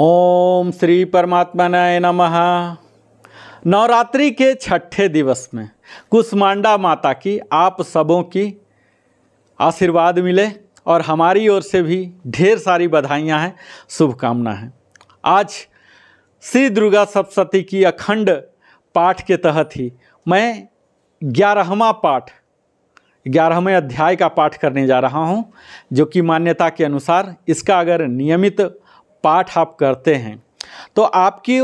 ओम श्री परमात्मा परमात्मनाय नम नवरात्रि के छठे दिवस में कुष्मांडा माता की आप सबों की आशीर्वाद मिले और हमारी ओर से भी ढेर सारी बधाइयाँ हैं शुभकामना हैं आज श्री दुर्गा सप्तती की अखंड पाठ के तहत ही मैं ग्यारहवा पाठ ग्यारहवें अध्याय का पाठ करने जा रहा हूँ जो कि मान्यता के अनुसार इसका अगर नियमित पाठ आप करते हैं तो आपकी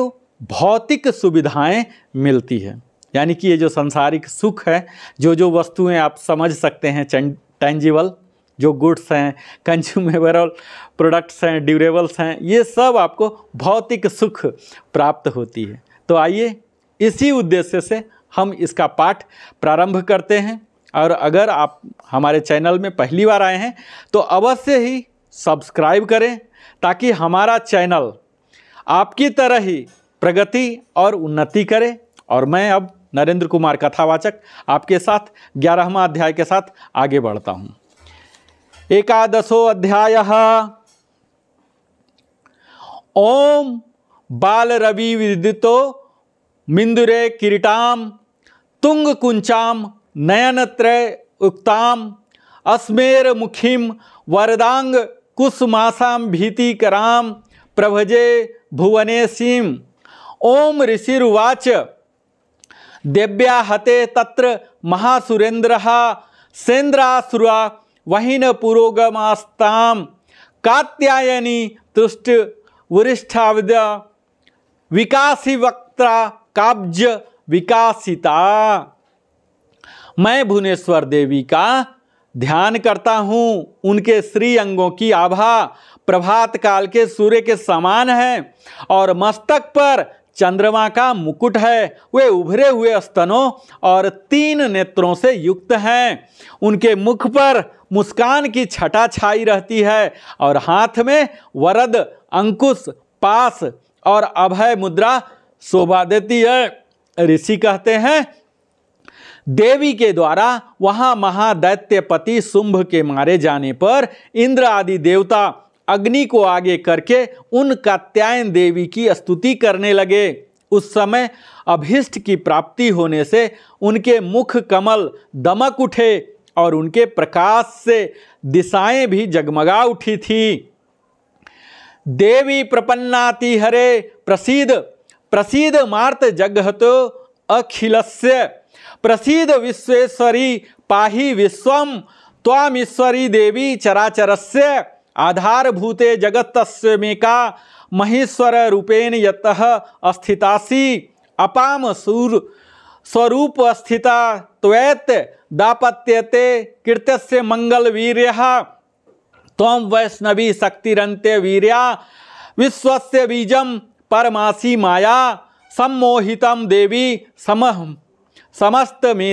भौतिक सुविधाएं मिलती है यानी कि ये जो संसारिक सुख है जो जो वस्तुएं आप समझ सकते हैं टेंजिबल जो गुड्स हैं कंज्यूमेबल प्रोडक्ट्स हैं ड्यूरेबल्स हैं ये सब आपको भौतिक सुख प्राप्त होती है तो आइए इसी उद्देश्य से हम इसका पाठ प्रारंभ करते हैं और अगर आप हमारे चैनल में पहली बार आए हैं तो अवश्य ही सब्सक्राइब करें ताकि हमारा चैनल आपकी तरह ही प्रगति और उन्नति करे और मैं अब नरेंद्र कुमार कथावाचक आपके साथ ग्यारहवा अध्याय के साथ आगे बढ़ता हूँ एकादशो अध्याय ओम बाल रवि विदितो मिंदुरे किरीटाम तुंग कुंचाम नयनत्रय उक्ताम अस्मेर मुखिम वरदांग कुसुमासाम भीतिकराम प्रभजे सीम ओम ऋषिर्वाच दिव्या हते तत्र महासुरेन्द्र सेन्द्रासुरा वहीन पुरोगमास्ता कात्यायनी तुष्ट वरिष्ठाविद विकासी वक्ता काब्ज विकासिता मैं भुवनेश्वर देवी का ध्यान करता हूँ उनके श्री अंगों की आभा प्रभात काल के सूर्य के समान है और मस्तक पर चंद्रमा का मुकुट है वे उभरे हुए स्तनों और तीन नेत्रों से युक्त हैं उनके मुख पर मुस्कान की छटा छाई रहती है और हाथ में वरद अंकुश पास और अभय मुद्रा शोभा देती है ऋषि कहते हैं देवी के द्वारा वहां महादैत्य पति शुंभ के मारे जाने पर इंद्र आदि देवता अग्नि को आगे करके उन कात्यायन देवी की स्तुति करने लगे उस समय अभिष्ट की प्राप्ति होने से उनके मुख कमल दमक उठे और उनके प्रकाश से दिशाएं भी जगमगा उठी थी देवी प्रपन्नाति हरे प्रसिद्ध प्रसिद्ध मार्त जगहतो अखिलस्य प्रसीद विश्वेश्वरी पाही विश्वम तामीश्वरी देवी चराचर से आधारभूते जगत मेका महेश्वर रूपेण यत अस्थितासी अपाम सूर स्वरूप स्थिता त्वैत दापत्यते कृत्य मंगल वीर तम वैष्णवी शक्तिरंत्य वीर्या विश्व बीजम परमासी माया सम्मोहितम देवी समह समस्त में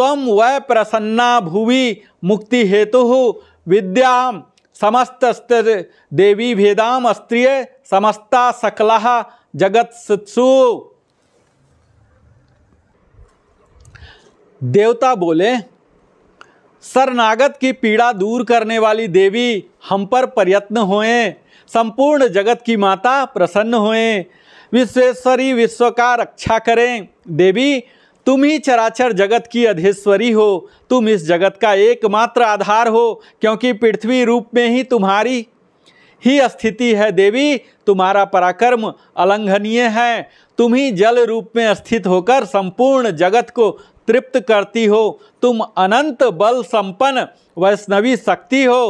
तम वै प्रसन्ना भुवि मुक्ति हेतु विद्या समस्त देवी भेदाम स्त्रिय समस्ता सकला जगत सत्सु देवता बोले सरनागत की पीड़ा दूर करने वाली देवी हम पर प्रयत्न होए संपूर्ण जगत की माता प्रसन्न होए विश्वेश्वरी विश्व का रक्षा करें देवी तुम ही चराचर जगत की अधेश्वरी हो तुम इस जगत का एकमात्र आधार हो क्योंकि पृथ्वी रूप में ही तुम्हारी ही स्थिति है देवी तुम्हारा पराक्रम अलंघनीय है तुम ही जल रूप में स्थित होकर संपूर्ण जगत को तृप्त करती हो तुम अनंत बल संपन्न वैष्णवी शक्ति हो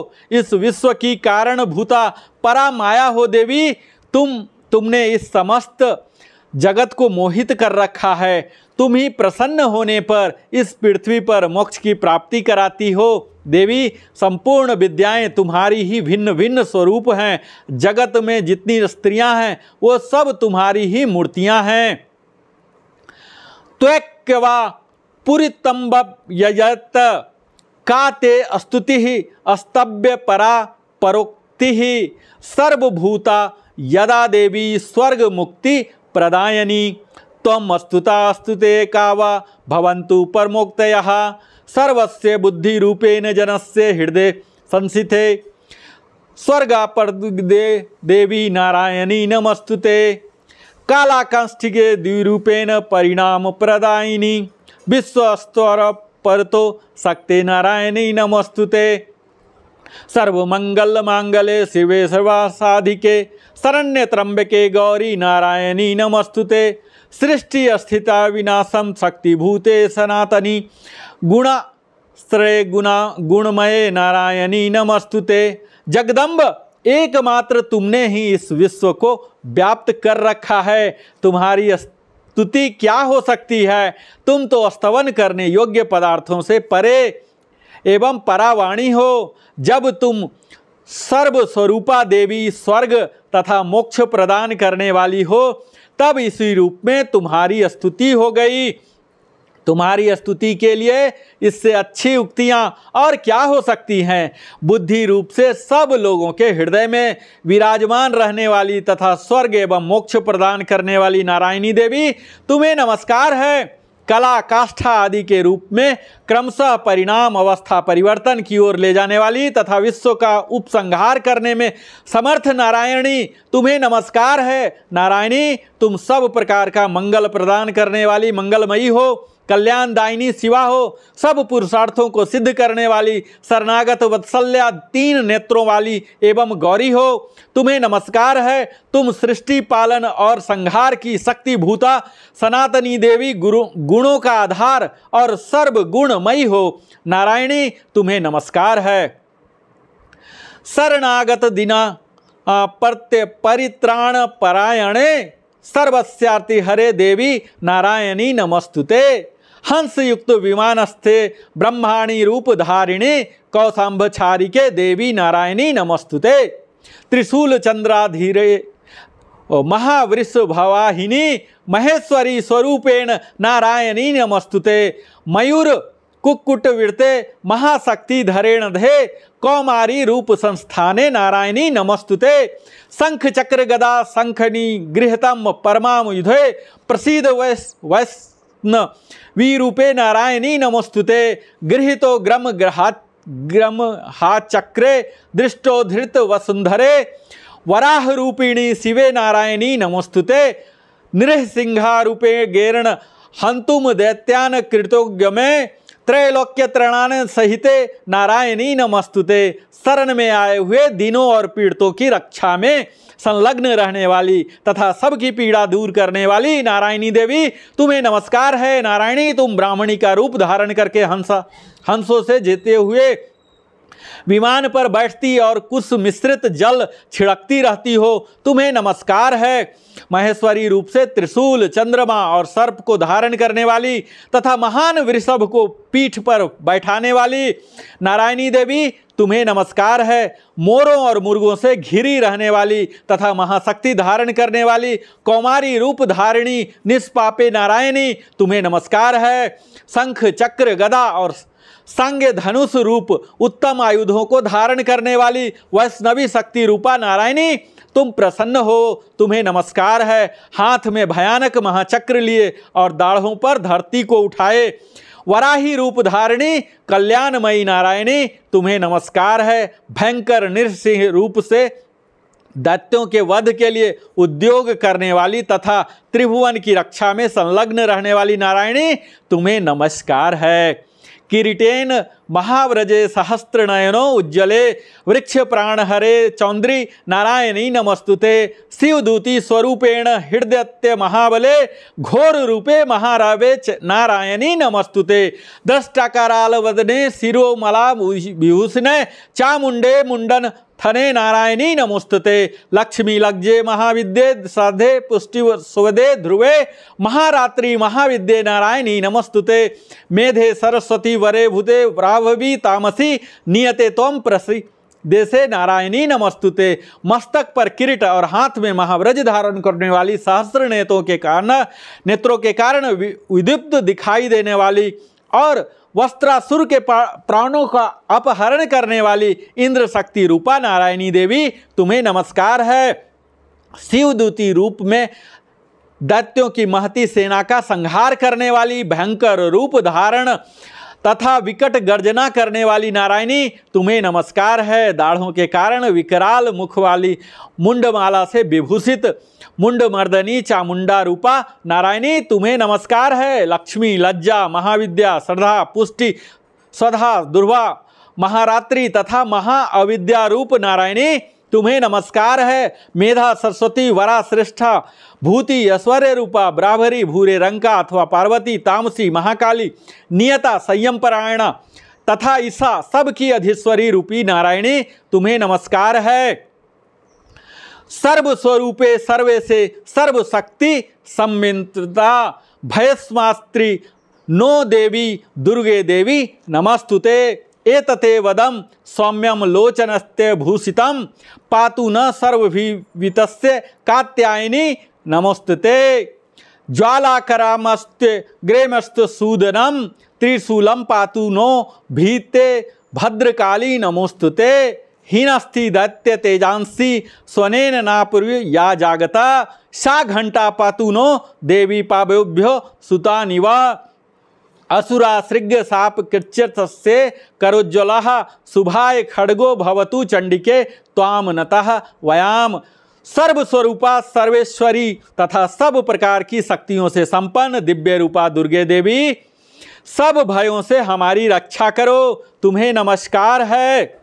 इस विश्व की कारणभूता परा परामाया हो देवी तुम तुमने इस समस्त जगत को मोहित कर रखा है तुम ही प्रसन्न होने पर इस पृथ्वी पर मोक्ष की प्राप्ति कराती हो देवी संपूर्ण विद्याएं तुम्हारी ही भिन्न भिन्न स्वरूप हैं जगत में जितनी स्त्रियां हैं वो सब तुम्हारी ही मूर्तियां हैं त्वक्यवा पुरीतंब यजत का ते स्तुति अस्तभ्य परा परोक्ति सर्वभूता यदा देवी स्वर्ग मुक्ति प्रदायनी त्वमस्तुतास्तुते का वा भवन्तु परमोक्तयः सर्वस्य बुद्धिरूपेण जनस्य हृदय संसिथे स्वर्गापर दे देवी नारायणी नमस्तुते कालाकाष्ठिके द्विपेण परिणाम प्रदायिनी विश्वस्तर तो शक्ति नारायणी नमस्तुते सर्वमंगल मंगले शिवे सर्वासाधिके शरण्य त्र्यंबके गौरी नारायणी नमस्तुते सृष्टि स्थिता विनाशम शक्तिभूते सनातनी गुण श्रेय गुणा गुणमय नारायणी नमस्तुते जगदम्ब एकमात्र तुमने ही इस विश्व को व्याप्त कर रखा है तुम्हारी स्तुति क्या हो सकती है तुम तो स्तवन करने योग्य पदार्थों से परे एवं परावाणी हो जब तुम सर्वस्वरूपा देवी स्वर्ग तथा मोक्ष प्रदान करने वाली हो तब इसी रूप में तुम्हारी स्तुति हो गई तुम्हारी स्तुति के लिए इससे अच्छी उक्तियाँ और क्या हो सकती हैं बुद्धि रूप से सब लोगों के हृदय में विराजमान रहने वाली तथा स्वर्ग एवं मोक्ष प्रदान करने वाली नारायणी देवी तुम्हें नमस्कार है कला काष्ठा आदि के रूप में क्रमशः परिणाम अवस्था परिवर्तन की ओर ले जाने वाली तथा विश्व का उपसंहार करने में समर्थ नारायणी तुम्हें नमस्कार है नारायणी तुम सब प्रकार का मंगल प्रदान करने वाली मंगलमयी हो कल्याणदायिनी शिवा हो सब पुरुषार्थों को सिद्ध करने वाली शरणागत वत्सल्या तीन नेत्रों वाली एवं गौरी हो तुम्हें नमस्कार है तुम सृष्टि पालन और संहार की शक्ति भूता सनातनी देवी गुरु गुणों का आधार और सर्व गुणमयी हो नारायणी तुम्हें नमस्कार है शरणागत दिना प्रत्य परित्राण परायणे सर्वस्याति हरे देवी नारायणी नमस्तुते हंसयुक्त विमानस्थे ब्रह्माणी रूपधारिणी कौसाम्बछारिके देवी नारायणी नमस्तुते त्रिशूल चंद्राधीरे भवाहिनी महेश्वरी स्वरूपेण नारायणी नमस्तुते मयूर कुक्कुट विरते महाशक्ति धरेण धे कौमारी रूप संस्थाने नारायणी नमस्तुते शंख चक्र गदा शंखनी गृहतम परमाम युधे प्रसिद्ध वैस वैस रत्न वीरूपे नारायणी नमस्तुते गृहितो ग्रम ग्रहा ग्रम हा चक्रे दृष्टो धृत वसुंधरे वराह रूपिणी शिवे नारायणी नमस्तुते नृह सिंहारूपे गेरण हंतुम दैत्यान कृतोग्य में त्रैलोक्य त्रणान सहिते नारायणी नमस्तुते शरण में आए हुए दिनों और पीड़ितों की रक्षा में संलग्न रहने वाली तथा सबकी पीड़ा दूर करने वाली नारायणी देवी तुम्हें नमस्कार है नारायणी तुम ब्राह्मणी का रूप धारण करके हंसा हंसों से जीते हुए विमान पर बैठती और कुछ मिश्रित जल छिड़कती रहती हो तुम्हें नमस्कार है महेश्वरी रूप से त्रिशूल चंद्रमा और सर्प को धारण करने वाली तथा महान वृषभ को पीठ पर बैठाने वाली नारायणी देवी तुम्हें नमस्कार है मोरों और मुर्गों से घिरी रहने वाली तथा महाशक्ति धारण करने वाली कौमारी रूप धारिणी निष्पापे नारायणी तुम्हें नमस्कार है शंख चक्र गदा और संग धनुष रूप उत्तम आयुधों को धारण करने वाली वैष्णवी शक्ति रूपा नारायणी तुम प्रसन्न हो तुम्हें नमस्कार है हाथ में भयानक महाचक्र लिए और दाढ़ों पर धरती को उठाए वराही रूप धारिणी कल्याणमयी नारायणी तुम्हें नमस्कार है भयंकर नृसिंह रूप से दैत्यों के वध के लिए उद्योग करने वाली तथा त्रिभुवन की रक्षा में संलग्न रहने वाली नारायणी तुम्हें नमस्कार है किरीटेन महाव्रजे सहस्त्रनयनो उज्जले वृक्ष प्राणहरे चौंद्री नारायणी नमस्तुते शिवदूति स्वरूपेण हृदयत्य महाबले घोर रूपे महारावे नारायणी नमस्तुते दस वदने शिरोमला विभूषणे चामुंडे मुंडन थने नारायणी नमोस्तुते लक्ष्मी लग्जे महाविद्ये श्रद्धे पुष्टि सुवदे ध्रुवे महारात्रि महाविद्ये नारायणी नमस्तुते मेधे सरस्वती वरे भूते राघवी तामसी नियते तोम प्रसी देशे नारायणी नमस्तुते मस्तक पर किरीट और हाथ में महाव्रज धारण करने वाली सहस्र नेत्रों के कारण नेत्रों के कारण विद्युप्त दिखाई देने वाली और वस्त्रासुर के प्राणों का अपहरण करने वाली इंद्र शक्ति रूपा नारायणी देवी तुम्हें नमस्कार है शिवदूती रूप में दैत्यों की महती सेना का संहार करने वाली भयंकर रूप धारण तथा विकट गर्जना करने वाली नारायणी तुम्हें नमस्कार है दाढ़ों के कारण विकराल मुख वाली मुंडमाला से विभूषित मुंड मर्दनी चामुंडा रूपा नारायणी तुम्हें नमस्कार है लक्ष्मी लज्जा महाविद्या श्रद्धा पुष्टि स्वधा दुर्वा महारात्रि तथा अविद्या रूप नारायणी तुम्हें नमस्कार है मेधा सरस्वती वरा श्रेष्ठा भूति ऐश्वर्य रूपा ब्राभरी भूरे रंका अथवा पार्वती तामसी महाकाली नियता संयम परायणा तथा ईसा सबकी अधीश्वरी रूपी नारायणी तुम्हें नमस्कार है सर्वस्वरूपे सर्वे से सर्वशक्ति सम्मित्रता भयस्मास्त्री नो देवी दुर्गे देवी नमस्तुते एतते वदम सौम्यम लोचनस्ते भूषितम पातु न सर्वभित कात्यायनी नमस्तुते ज्वालाकरामस्त ग्रेमस्त सूदनम त्रिशूलम पातु नो भीते भद्रकाली नमोस्तुते हीनस्थि दैत्य तेजांसी स्वनेन नापूर्वी या जागता सा घंटा पातु नो देवी पावेभ्यो सुता निवा असुरा सृग साप कृच्यत से करोज्ज्वला शुभाय खड़गो भवतु चंडिके ताम नतः वयाम सर्वस्वरूपा सर्वेश्वरी तथा सब प्रकार की शक्तियों से संपन्न दिव्य रूपा दुर्गे देवी सब भयों से हमारी रक्षा करो तुम्हें नमस्कार है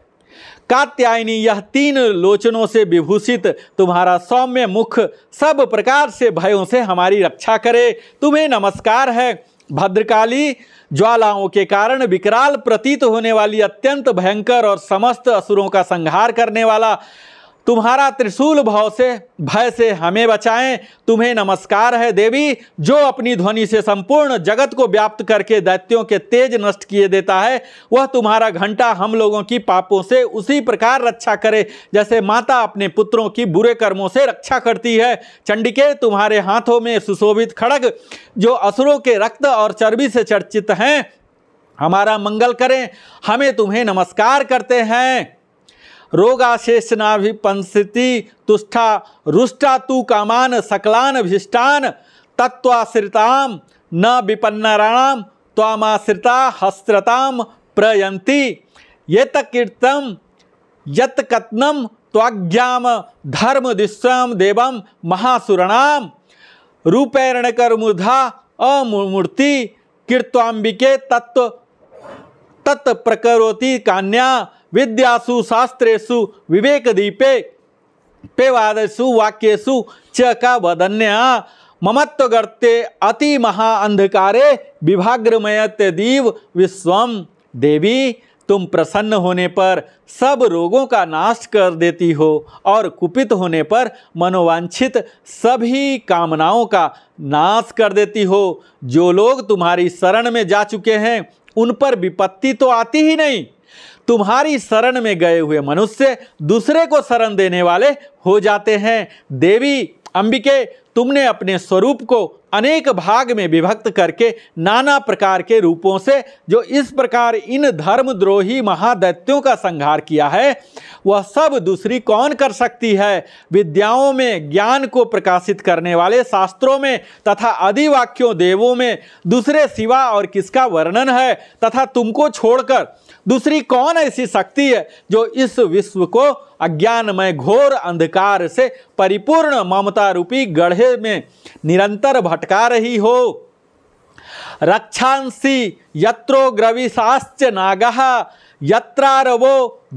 कात्यायनी यह तीन लोचनों से विभूषित तुम्हारा सौम्य मुख सब प्रकार से भयों से हमारी रक्षा करे तुम्हें नमस्कार है भद्रकाली ज्वालाओं के कारण विकराल प्रतीत होने वाली अत्यंत भयंकर और समस्त असुरों का संहार करने वाला तुम्हारा त्रिशूल भाव से भय से हमें बचाएं तुम्हें नमस्कार है देवी जो अपनी ध्वनि से संपूर्ण जगत को व्याप्त करके दैत्यों के तेज नष्ट किए देता है वह तुम्हारा घंटा हम लोगों की पापों से उसी प्रकार रक्षा करे जैसे माता अपने पुत्रों की बुरे कर्मों से रक्षा करती है चंडिके तुम्हारे हाथों में सुशोभित खड़ग जो असुरों के रक्त और चर्बी से चर्चित हैं हमारा मंगल करें हमें तुम्हें नमस्कार करते हैं रोगाशेषनाभिपंसिति तुष्ठा रुष्टा तु कामान सकलान भीष्टान तत्वाश्रिता न विपन्नराणाम तामाश्रिता हस्रताम प्रयंती यतकीर्तम यतकत्नम त्वाज्ञाम धर्म दिश्रम देव महासुरणाम रूपेण कर्मुधा अमूर्ति कीर्तांबिके तत्व तत्प्रकरोति कान्या विद्यासु शास्त्रेषु विवेकदीपे पेवादसु वाक्यसु च का वदन्य ममत्वगर्ते अति महा अंधकारे विभाग्रमय दीव विश्वम देवी तुम प्रसन्न होने पर सब रोगों का नाश कर देती हो और कुपित होने पर मनोवांछित सभी कामनाओं का नाश कर देती हो जो लोग तुम्हारी शरण में जा चुके हैं उन पर विपत्ति तो आती ही नहीं तुम्हारी शरण में गए हुए मनुष्य दूसरे को शरण देने वाले हो जाते हैं देवी अंबिके तुमने अपने स्वरूप को अनेक भाग में विभक्त करके नाना प्रकार के रूपों से जो इस प्रकार इन धर्मद्रोही महादैत्यों का संहार किया है वह सब दूसरी कौन कर सकती है विद्याओं में ज्ञान को प्रकाशित करने वाले शास्त्रों में तथा अधिवाक्यों देवों में दूसरे सिवा और किसका वर्णन है तथा तुमको छोड़कर दूसरी कौन ऐसी शक्ति है जो इस विश्व को अज्ञानमय घोर अंधकार से परिपूर्ण ममता रूपी गढ़े में निरंतर भटका रही हो रक्षांसी यत्रो ग्रविशाश्च नागः यत्रारवो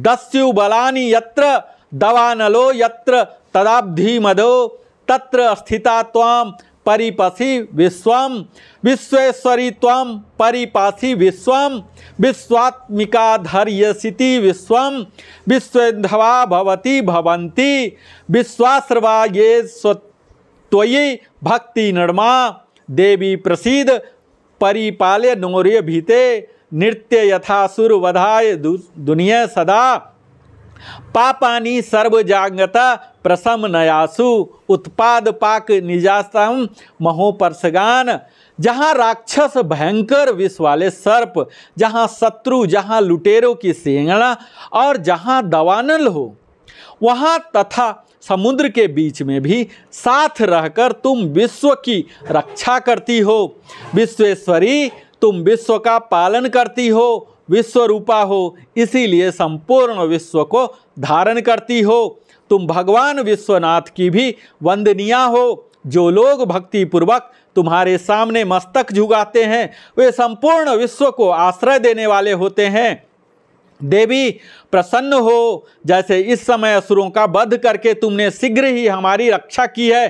दस्यु बलानि यत्र दवानलो यत्र तदाब्धिमदो तत्र स्थिता त्वाम परिपसि विश्वम विश्वेश्वरी तम परिपासी विश्वम विश्वात्मिका धर्यसिति विश्वम विश्वधवा भवती भवंती विश्वाश्रवा ये स्वयि भक्ति निर्मा देवी प्रसिद्ध परिपाल्य नौर्य भीते नृत्य यथा सुर सुरवधाय दुनिया सदा पापानी सर्वजांगता प्रसम नयासु उत्पाद पाक निजासम महोपर्सगान जहाँ राक्षस भयंकर विष वाले सर्प जहाँ शत्रु जहाँ लुटेरों की सेंगड़ा और जहाँ दवानल हो वहाँ तथा समुद्र के बीच में भी साथ रहकर तुम विश्व की रक्षा करती हो विश्वेश्वरी तुम विश्व का पालन करती हो विश्व रूपा हो इसीलिए संपूर्ण विश्व को धारण करती हो तुम भगवान विश्वनाथ की भी वंदनिया हो जो लोग भक्ति पूर्वक तुम्हारे सामने मस्तक झुगाते हैं वे संपूर्ण विश्व को आश्रय देने वाले होते हैं देवी प्रसन्न हो जैसे इस समय असुरों का वध करके तुमने शीघ्र ही हमारी रक्षा की है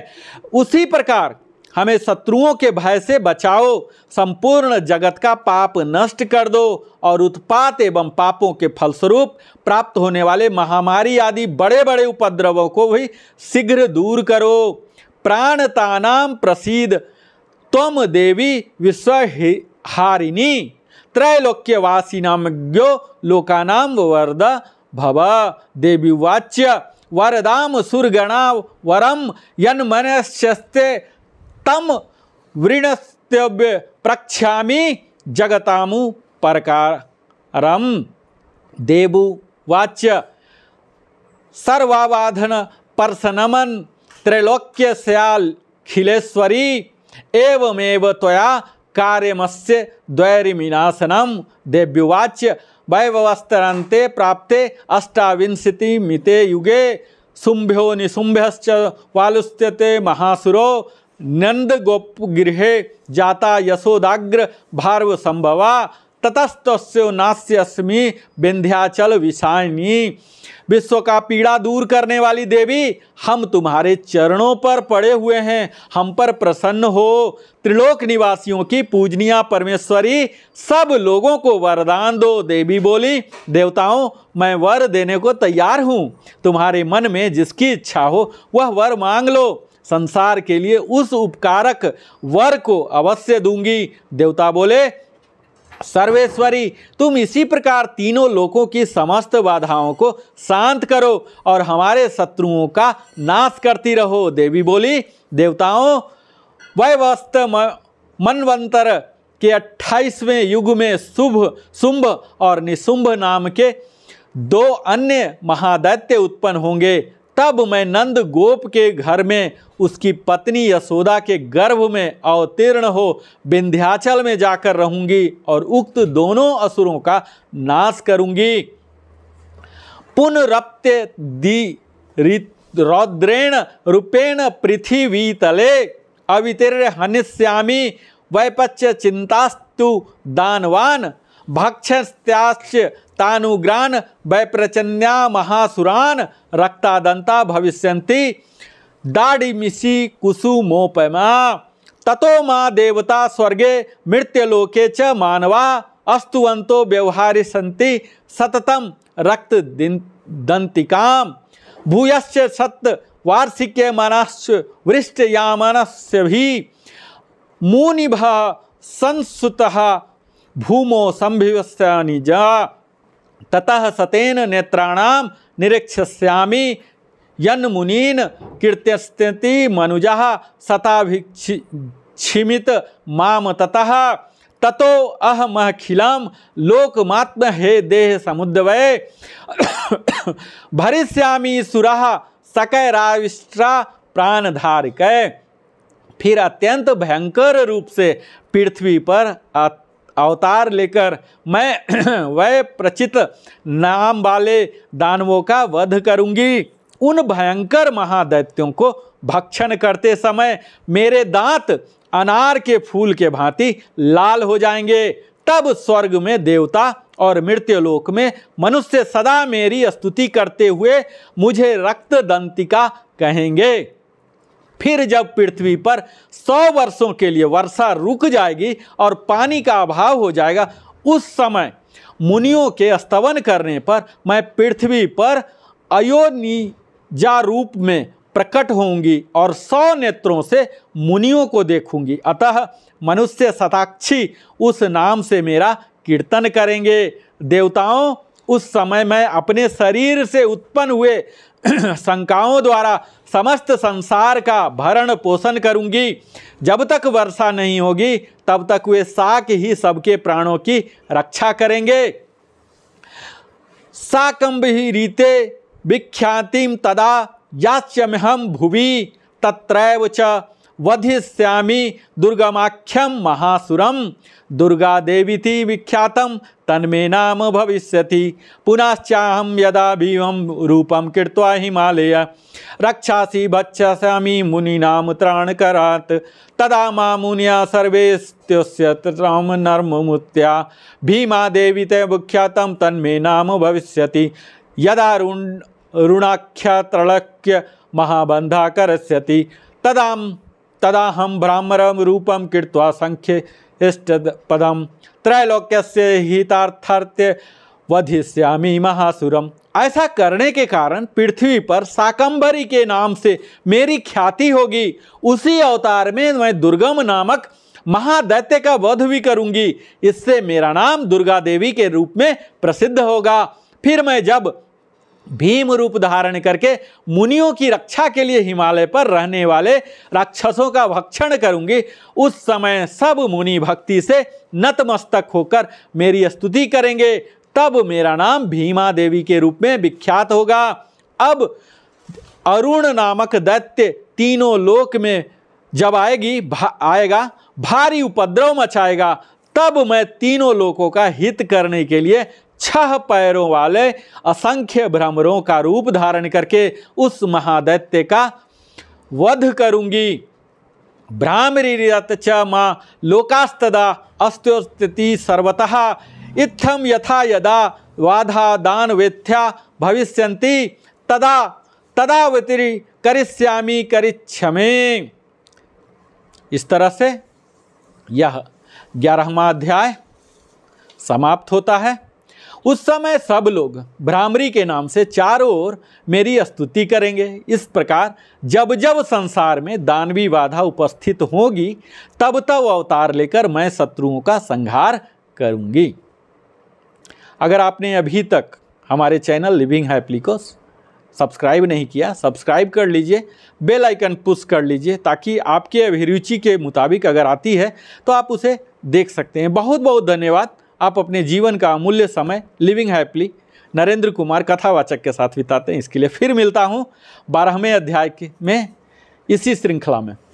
उसी प्रकार हमें शत्रुओं के भय से बचाओ संपूर्ण जगत का पाप नष्ट कर दो और उत्पात एवं पापों के फलस्वरूप प्राप्त होने वाले महामारी आदि बड़े बड़े उपद्रवों को भी शीघ्र दूर करो प्राणतानाम प्रसिद्ध तम देवी विश्वहारिणी त्रैलोक्यवासिनाज्ञो लोकानाम वरद भव देवी वाच्य वरदाम सुरगणा वरम यन मनस्ते तम वृणस्तव्य प्रख्यामी जगतामु परकारम देवु वाच्य सर्वावाधन परसनमन त्रैलोक्य श्याल खिलेश्वरी एवमेव त्वया कार्यमस्य द्वैरिमीनाशनम देव्युवाच्य वैवस्तरांते प्राप्ते अष्टाविंशति मिते युगे शुंभ्यो निशुंभ्यश्च वालुस्त्यते महासुरो नंद गोप गृह जाता यशोदाग्र भार्व संभवा ततस्तो नास्यस्मी विंध्याचल विषायनी विश्व का पीड़ा दूर करने वाली देवी हम तुम्हारे चरणों पर पड़े हुए हैं हम पर प्रसन्न हो त्रिलोक निवासियों की पूजनिया परमेश्वरी सब लोगों को वरदान दो देवी बोली देवताओं मैं वर देने को तैयार हूँ तुम्हारे मन में जिसकी इच्छा हो वह वर मांग लो संसार के लिए उस उपकारक वर को अवश्य दूंगी देवता बोले सर्वेश्वरी तुम इसी प्रकार तीनों लोकों की समस्त बाधाओं को शांत करो और हमारे शत्रुओं का नाश करती रहो देवी बोली देवताओं वस्त मनवंतर के अट्ठाईसवें युग में शुभ शुंभ और निशुंभ नाम के दो अन्य महादैत्य उत्पन्न होंगे तब मैं नंद गोप के घर में उसकी पत्नी यशोदा के गर्भ में अवतीर्ण हो विंध्याचल में जाकर रहूंगी और उक्त दोनों असुरों का नाश करूंगी पुनरप्त दी रौद्रेण रूपेण पृथ्वी तले अवितीर्य हनिश्यामी वैपच्य चिंतास्तु दानवान भक्ष तानुग्रान वैप्रचन्या महासुरान रक्तादंता दाढ़ी मिशी कुसुमोपमा ततो मां देवता स्वर्गे मृत्युलोके च मानवा अस्तुवंतो व्यवहारी सन्ति सततम रक्त दंतिकाम भूयश्च सत्य वार्षिके मनश्च वृष्टयामनस्य भी मुनिभ संसुतः भूमो संभिवस्यानि जा ततः सतेन नेत्राणाम निरीक्षस्यामी यन मुनीन कीर्त्यस्ति मनुजा सताभिक्षिमित माम ततः ततो अहमखिलम लोकमात्म हे देह समुद्रवय भरिष्यामी सुरह सकैराविष्ट्रा प्राणधारिक फिर अत्यंत भयंकर रूप से पृथ्वी पर आत्म अवतार लेकर मैं वह प्रचित नाम वाले दानवों का वध करूंगी उन भयंकर महादैत्यों को भक्षण करते समय मेरे दांत अनार के फूल के भांति लाल हो जाएंगे तब स्वर्ग में देवता और मृत्युलोक में मनुष्य सदा मेरी स्तुति करते हुए मुझे रक्त दंतिका कहेंगे फिर जब पृथ्वी पर सौ वर्षों के लिए वर्षा रुक जाएगी और पानी का अभाव हो जाएगा उस समय मुनियों के स्तवन करने पर मैं पृथ्वी पर अयोनिजा रूप में प्रकट होंगी और सौ नेत्रों से मुनियों को देखूंगी अतः मनुष्य शताक्षी उस नाम से मेरा कीर्तन करेंगे देवताओं उस समय मैं अपने शरीर से उत्पन्न हुए शंकाओं द्वारा समस्त संसार का भरण पोषण करूंगी जब तक वर्षा नहीं होगी तब तक वे साक ही सबके प्राणों की रक्षा करेंगे साकंब ही रीते विख्यातिम तदा हम भुवि तत्रैव च वधिष्यामी दुर्गमाख्यम महासुरम दुर्गा देवी थी विख्यात तन्मे नाम भविष्य पुनश्चाहम यदा भीम रूपम कृत्वा हिमालय रक्षासी भक्षसमी मुनीनाम त्राणकरात् तदा मा मुनिया नर्म मुत्या भीमा देवी ते विख्यात तन्मे नाम भविष्य यदा ऋण ऋणाख्या महाबंधा करस्यति तदा तदा हम ब्राह्मण रूपम कृत्वा संख्य इष्ट पदम त्रैलोक्य हितार्थार्थ्य वधिष्यामी महासुरम ऐसा करने के कारण पृथ्वी पर साकंबरी के नाम से मेरी ख्याति होगी उसी अवतार में मैं दुर्गम नामक महादैत्य का वध भी करूंगी इससे मेरा नाम दुर्गा देवी के रूप में प्रसिद्ध होगा फिर मैं जब भीम रूप धारण करके मुनियों की रक्षा के लिए हिमालय पर रहने वाले राक्षसों का भक्षण करूंगी उस समय सब मुनि भक्ति से नतमस्तक होकर मेरी स्तुति करेंगे तब मेरा नाम भीमा देवी के रूप में विख्यात होगा अब अरुण नामक दैत्य तीनों लोक में जब आएगी भा, आएगा भारी उपद्रव मचाएगा तब मैं तीनों लोगों का हित करने के लिए छह पैरों वाले असंख्य भ्रमरों का रूप धारण करके उस महादैत्य का वध करूंगी भ्रामरीरत च माँ लोकास्तदा अस्त्योस्ति सर्वतः इत्थम यथा यदा वाधा दान वेथ्या भविष्यन्ति तदा तदावतरी करिष्यामी करिक्षमे इस तरह से यह ग्यारहवा अध्याय समाप्त होता है उस समय सब लोग भ्रामरी के नाम से चारों ओर मेरी स्तुति करेंगे इस प्रकार जब जब संसार में दानवी बाधा उपस्थित होगी तब तब अवतार लेकर मैं शत्रुओं का संहार करूंगी अगर आपने अभी तक हमारे चैनल लिविंग हैप्ली को सब्सक्राइब नहीं किया सब्सक्राइब कर लीजिए बेल आइकन पुश कर लीजिए ताकि आपके अभिरुचि के मुताबिक अगर आती है तो आप उसे देख सकते हैं बहुत बहुत धन्यवाद आप अपने जीवन का अमूल्य समय लिविंग हैप्पली नरेंद्र कुमार कथावाचक के साथ बिताते हैं इसके लिए फिर मिलता हूँ बारहवें अध्याय में इसी श्रृंखला में